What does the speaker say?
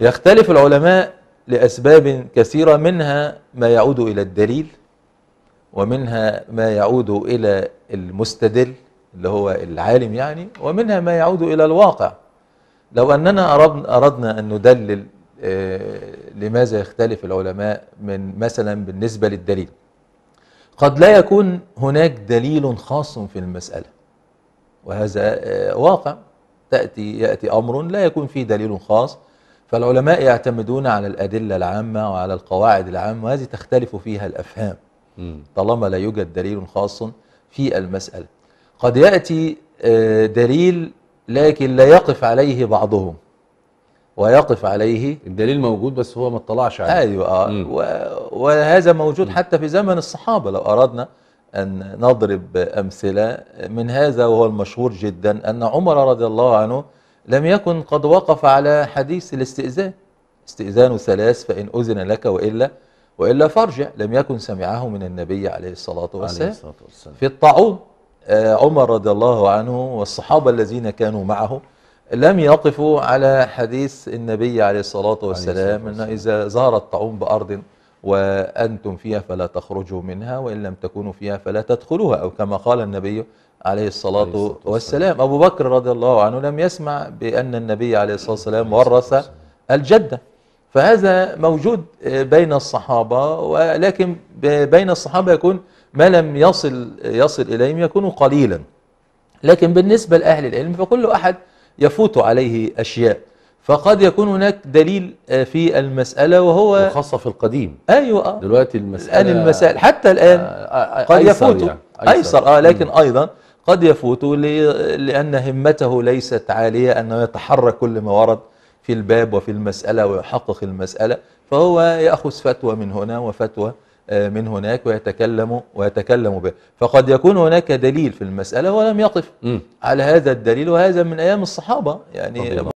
يختلف العلماء لأسباب كثيرة منها ما يعود إلى الدليل ومنها ما يعود إلى المستدل اللي هو العالم يعني ومنها ما يعود إلى الواقع لو أننا أردنا أن ندلل آه، لماذا يختلف العلماء من مثلا بالنسبة للدليل قد لا يكون هناك دليل خاص في المسألة وهذا آه، واقع تأتي يأتي أمر لا يكون فيه دليل خاص فالعلماء يعتمدون على الأدلة العامة وعلى القواعد العامة وهذه تختلف فيها الأفهام طالما لا يوجد دليل خاص في المسألة قد يأتي آه، دليل لكن لا يقف عليه بعضهم ويقف عليه الدليل موجود بس هو ما اطلعش عليه ايوه اه وهذا موجود حتى في زمن الصحابه لو اردنا ان نضرب امثله من هذا وهو المشهور جدا ان عمر رضي الله عنه لم يكن قد وقف على حديث الاستئذان استئذان ثلاث فإن أذن لك وإلا وإلا فارجع لم يكن سمعه من النبي عليه الصلاة والسلام, عليه الصلاة والسلام. في الطاعون آه، عمر رضي الله عنه والصحابة الذين كانوا معه لم يقفوا على حديث النبي عليه الصلاة والسلام, عليه الصلاة والسلام. أن إذا زار الطاعون بأرض وأنتم فيها فلا تخرجوا منها وإن لم تكونوا فيها فلا تدخلوها أو كما قال النبي عليه الصلاة والسلام أبو بكر رضي الله عنه لم يسمع بأن النبي عليه الصلاة والسلام ورث الجدة فهذا موجود بين الصحابة ولكن بين الصحابة يكون ما لم يصل يصل إليهم يكون قليلا لكن بالنسبة لأهل العلم فكل أحد يفوت عليه أشياء فقد يكون هناك دليل آه، في المسألة وهو خاصة في القديم أيوة دلوقتي المسألة الآن المسائل حتى الآن آه، آه، قد يفوت يعني. أيسر, أيسر آه لكن أيضا قد يفوت لأن همته ليست عالية أنه يتحرك كل ما ورد في الباب وفي المسألة ويحقق المسألة فهو يأخذ فتوى من هنا وفتوى آه، من هناك ويتكلم ويتكلم به فقد يكون هناك دليل في المسألة ولم يقف م. على هذا الدليل وهذا من أيام الصحابة يعني